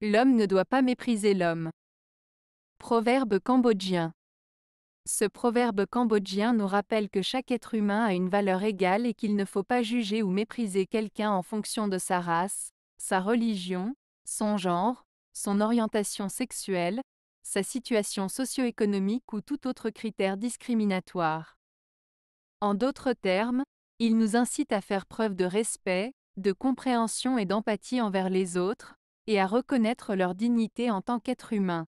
L'homme ne doit pas mépriser l'homme. Proverbe cambodgien. Ce proverbe cambodgien nous rappelle que chaque être humain a une valeur égale et qu'il ne faut pas juger ou mépriser quelqu'un en fonction de sa race, sa religion, son genre, son orientation sexuelle, sa situation socio-économique ou tout autre critère discriminatoire. En d'autres termes, il nous incite à faire preuve de respect, de compréhension et d'empathie envers les autres, et à reconnaître leur dignité en tant qu'être humain.